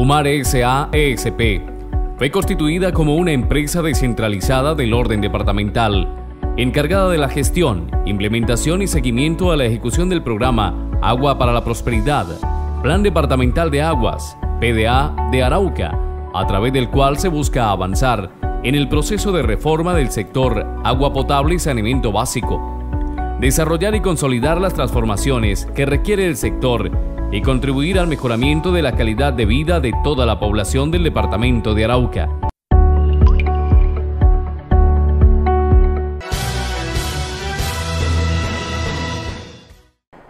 Umar S.A.E.S.P. fue constituida como una empresa descentralizada del orden departamental, encargada de la gestión, implementación y seguimiento a la ejecución del programa Agua para la Prosperidad, Plan Departamental de Aguas, PDA de Arauca, a través del cual se busca avanzar en el proceso de reforma del sector agua potable y saneamiento básico desarrollar y consolidar las transformaciones que requiere el sector y contribuir al mejoramiento de la calidad de vida de toda la población del departamento de Arauca.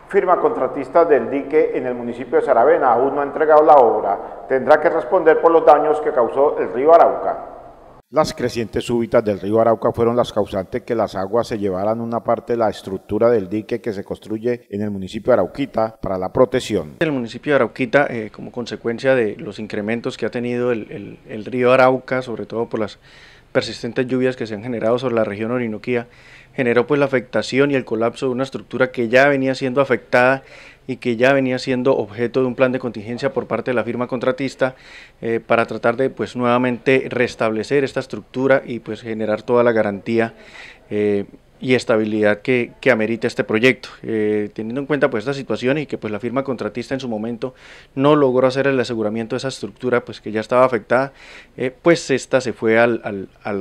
Firma contratista del dique en el municipio de Saravena aún no ha entregado la obra. Tendrá que responder por los daños que causó el río Arauca. Las crecientes súbitas del río Arauca fueron las causantes que las aguas se llevaran una parte de la estructura del dique que se construye en el municipio de Arauquita para la protección. El municipio de Arauquita, eh, como consecuencia de los incrementos que ha tenido el río Arauca, sobre todo por las persistentes lluvias que se han generado sobre la región Orinoquía, generó pues la afectación y el colapso de una estructura que ya venía siendo afectada y que ya venía siendo objeto de un plan de contingencia por parte de la firma contratista eh, para tratar de pues nuevamente restablecer esta estructura y pues generar toda la garantía eh, y estabilidad que, amerita este proyecto. Eh, teniendo en cuenta pues esta situación y que pues la firma contratista en su momento no logró hacer el aseguramiento de esa estructura pues que ya estaba afectada, eh, pues esta se fue al,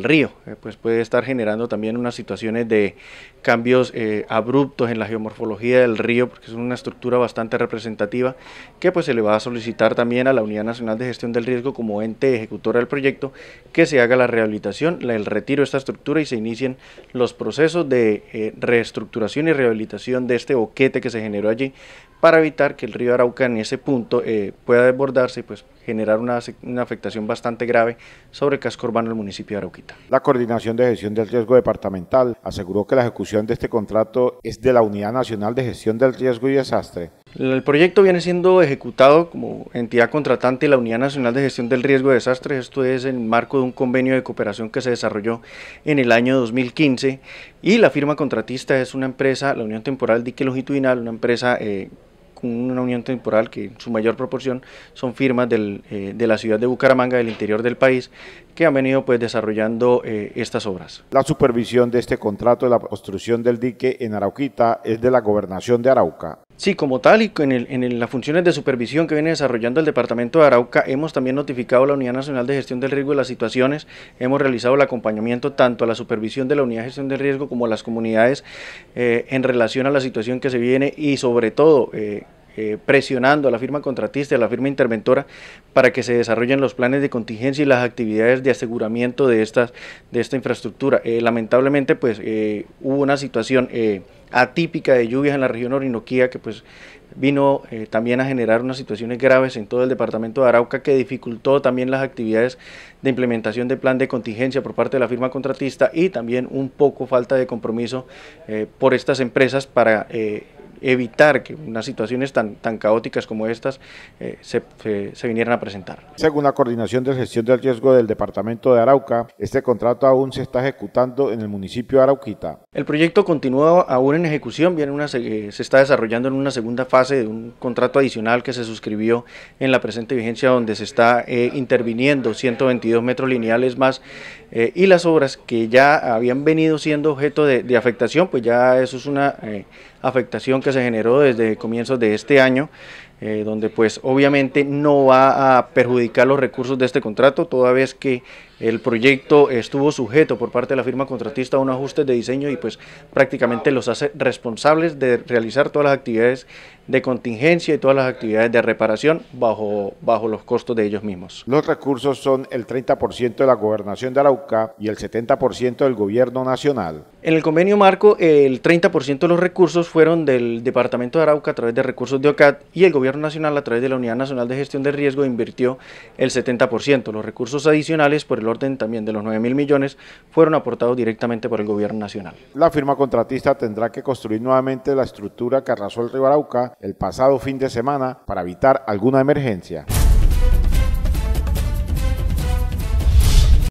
río, eh, pues puede estar generando también unas situaciones de cambios abruptos en la geomorfología del río porque es una estructura bastante representativa que pues se le va a solicitar también a la Unidad Nacional de Gestión del Riesgo como ente ejecutora del proyecto que se haga la rehabilitación, el retiro de esta estructura y se inicien los procesos de eh, reestructuración y rehabilitación de este boquete que se generó allí para evitar que el río Arauca en ese punto eh, pueda desbordarse y pues generar una, una, afectación bastante grave sobre el casco urbano del municipio de Arauquita. La Coordinación de Gestión del Riesgo Departamental aseguró que la ejecución de este contrato es de la Unidad Nacional de Gestión del Riesgo y Desastre, el proyecto viene siendo ejecutado como entidad contratante la Unidad Nacional de Gestión del Riesgo de Desastres. Esto es en marco de un convenio de cooperación que se desarrolló en el año 2015 y la firma contratista es una empresa, la Unión Temporal Dique Longitudinal, una empresa eh, con una unión temporal que en su mayor proporción son firmas eh, de la ciudad de Bucaramanga, del interior del país, que han venido pues desarrollando eh, estas obras. La supervisión de este contrato de la construcción del dique en Arauquita es de la gobernación de Arauca. Sí, como tal, y en, las funciones de supervisión que viene desarrollando el Departamento de Arauca, hemos también notificado a la Unidad Nacional de Gestión del Riesgo de las Situaciones, hemos realizado el acompañamiento tanto a la supervisión de la Unidad de Gestión del Riesgo como a las comunidades eh, en relación a la situación que se viene y sobre todo... Eh, eh, presionando a la firma contratista, a la firma interventora, para que se desarrollen los planes de contingencia y las actividades de aseguramiento de, de esta infraestructura. Eh, lamentablemente, pues eh, hubo una situación atípica de lluvias en la región Orinoquía que pues vino también a generar unas situaciones graves en todo el departamento de Arauca que dificultó también las actividades de implementación de plan de contingencia por parte de la firma contratista y también un poco falta de compromiso por estas empresas para evitar que unas situaciones tan, tan caóticas como estas eh, se, se, vinieran a presentar. Según la Coordinación de Gestión del Riesgo del Departamento de Arauca, este contrato aún se está ejecutando en el municipio de Arauquita. El proyecto continúa aún en ejecución, viene una, se, eh, está desarrollando en una segunda fase de un contrato adicional que se suscribió en la presente vigencia donde se está eh, interviniendo 122 metros lineales más eh, y las obras que ya habían venido siendo objeto de, afectación, pues ya eso es una eh, afectación que se generó desde comienzos de este año, eh, donde pues obviamente no va a perjudicar los recursos de este contrato, toda vez que el proyecto estuvo sujeto por parte de la firma contratista a un ajuste de diseño y pues prácticamente los hace responsables de realizar todas las actividades de contingencia y todas las actividades de reparación bajo, bajo los costos de ellos mismos. Los recursos son el 30% de la gobernación de Arauca y el 70% del gobierno nacional. En el convenio marco el 30% de los recursos fueron del departamento de Arauca a través de recursos de OCAT y el gobierno nacional a través de la Unidad Nacional de Gestión de Riesgo invirtió el 70%. Los recursos adicionales por el orden también de los 9 mil millones fueron aportados directamente por el gobierno nacional. La firma contratista tendrá que construir nuevamente la estructura que arrasó el río Arauca el pasado fin de semana para evitar alguna emergencia.